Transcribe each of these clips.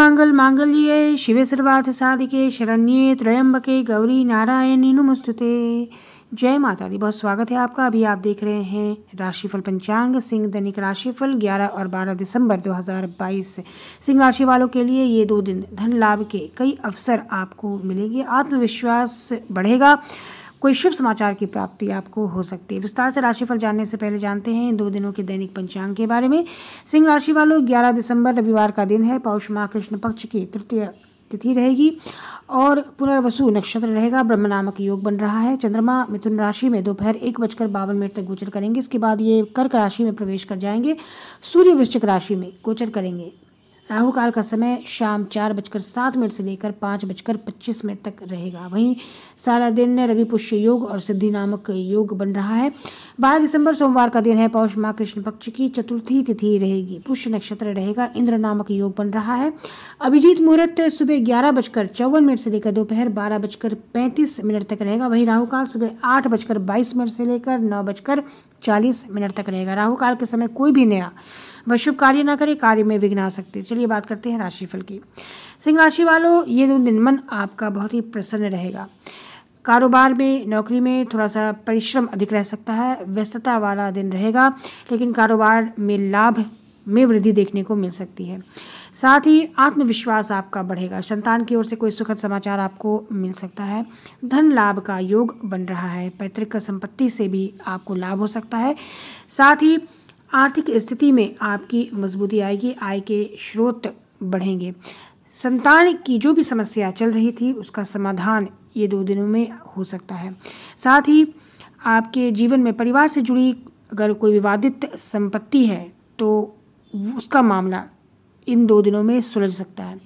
सर्वमाङ्गल माङ्गल्ये शिवे साधिके शरण्ये त्रयंबके गौरी नारायणी नमस्तुते जय माता दी बहुत स्वागत है आपका अभी आप देख रहे हैं राशिफल पंचांग सिंह दैनिक राशिफल 11 और 12 दिसंबर 2022 सिंह राशि वालों के लिए ये दो दिन धन लाभ के कई अवसर आपको मिलेंगे आत्मविश्वास बढ़ेगा कोई शुभ समाचार की प्राप्ति आपको हो सकती है विस्तार से राशिफल जानने से पहले जानते हैं इन दो दिनों के दैनिक पंचांग के बारे में सिंह राशि वालों ग्यारह दिसंबर रविवार का दिन है पौष माह कृष्ण पक्ष की तृतीय तिथि रहेगी और पुनर्वसु नक्षत्र रहेगा ब्रह्म नामक योग बन रहा है चंद्रमा मिथुन राशि में दोपहर एक बजकर बावन मिनट तक गोचर करेंगे इसके बाद ये कर्क राशि में प्रवेश कर जाएंगे सूर्य वृश्चिक राशि में गोचर करेंगे राहु काल का समय शाम चार बजकर सात मिनट से लेकर पाँच बजकर पच्चीस मिनट तक रहेगा वहीं सारा दिन रवि पुष्य योग और सिद्धि नामक योग बन रहा है बारह दिसंबर सोमवार का दिन है पौष माह कृष्ण पक्ष की चतुर्थी तिथि रहेगी पुष्य नक्षत्र रहेगा इंद्र नामक योग बन रहा है अभिजीत मुहूर्त सुबह ग्यारह बजकर चौवन मिनट से लेकर दोपहर बारह बजकर पैंतीस मिनट तक रहेगा वहीं राहुकाल सुबह आठ बजकर बाईस मिनट से लेकर नौ बजकर चालीस मिनट तक रहेगा राहु काल के समय कोई भी नया व शुभ कार्य ना करे कार्य में विघ्न आ सकते चलिए बात करते हैं राशिफल की सिंह राशि वालों ये दो दिन मन आपका बहुत ही प्रसन्न रहेगा कारोबार में नौकरी में थोड़ा सा परिश्रम अधिक रह सकता है व्यस्तता वाला दिन रहेगा लेकिन कारोबार में लाभ में वृद्धि देखने को मिल सकती है साथ ही आत्मविश्वास आपका बढ़ेगा संतान की ओर से कोई सुखद समाचार आपको मिल सकता है धन लाभ का योग बन रहा है पैतृक संपत्ति से भी आपको लाभ हो सकता है साथ ही आर्थिक स्थिति में आपकी मजबूती आएगी आय के स्रोत बढ़ेंगे संतान की जो भी समस्या चल रही थी उसका समाधान ये दो दिनों में हो सकता है साथ ही आपके जीवन में परिवार से जुड़ी अगर कोई विवादित संपत्ति है तो उसका मामला इन दो दिनों में सुलझ सकता है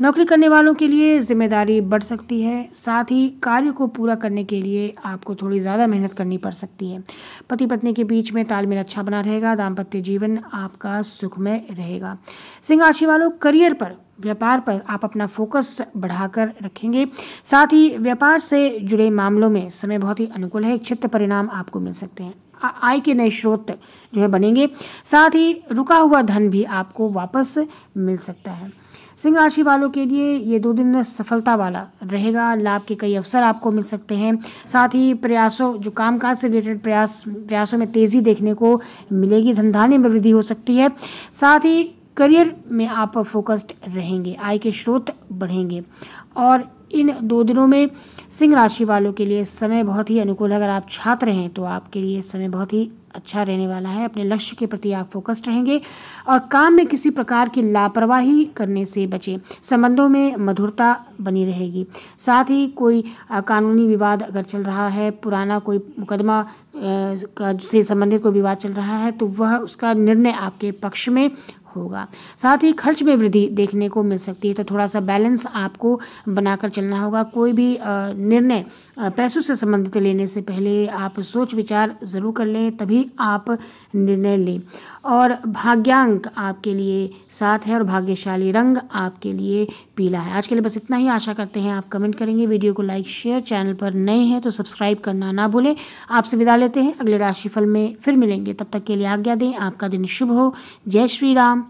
नौकरी करने वालों के लिए जिम्मेदारी बढ़ सकती है साथ ही कार्य को पूरा करने के लिए आपको थोड़ी ज़्यादा मेहनत करनी पड़ सकती है पति पत्नी के बीच में तालमेल अच्छा बना रहेगा दाम्पत्य जीवन आपका सुखमय रहेगा सिंह राशि वालों करियर पर व्यापार पर आप अपना फोकस बढ़ाकर रखेंगे साथ ही व्यापार से जुड़े मामलों में समय बहुत ही अनुकूल है इच्छित परिणाम आपको मिल सकते हैं आय के नए स्रोत जो है बनेंगे साथ ही रुका हुआ धन भी आपको वापस मिल सकता है सिंह राशि वालों के लिए ये दो दिन सफलता वाला रहेगा लाभ के कई अवसर आपको मिल सकते हैं साथ ही प्रयासों जो कामकाज से रिलेटेड प्रयास प्रयासों में तेज़ी देखने को मिलेगी धनधान्य में वृद्धि हो सकती है साथ ही करियर में आप फोकस्ड रहेंगे आय के स्रोत बढ़ेंगे और इन दो दिनों में सिंह राशि वालों के लिए समय बहुत ही अनुकूल है अगर आप छात्र हैं तो आपके लिए समय बहुत ही अच्छा रहने वाला है अपने लक्ष्य के प्रति आप फोकस्ड रहेंगे और काम में किसी प्रकार की लापरवाही करने से बचें संबंधों में मधुरता बनी रहेगी साथ ही कोई कानूनी विवाद अगर चल रहा है पुराना कोई मुकदमा से संबंधित कोई विवाद चल रहा है तो वह उसका निर्णय आपके पक्ष में होगा साथ ही खर्च में वृद्धि देखने को मिल सकती है तो थोड़ा सा बैलेंस आपको बनाकर चलना होगा कोई भी निर्णय पैसों से संबंधित लेने से पहले आप सोच विचार ज़रूर कर लें तभी आप निर्णय लें और भाग्यांक आपके लिए साथ है और भाग्यशाली रंग आपके लिए पीला है आज के लिए बस इतना ही आशा करते हैं आप कमेंट करेंगे वीडियो को लाइक शेयर चैनल पर नए हैं तो सब्सक्राइब करना ना भूलें आपसे विदा लेते हैं अगले राशिफल में फिर मिलेंगे तब तक के लिए आज्ञा दें आपका दिन शुभ हो जय श्री राम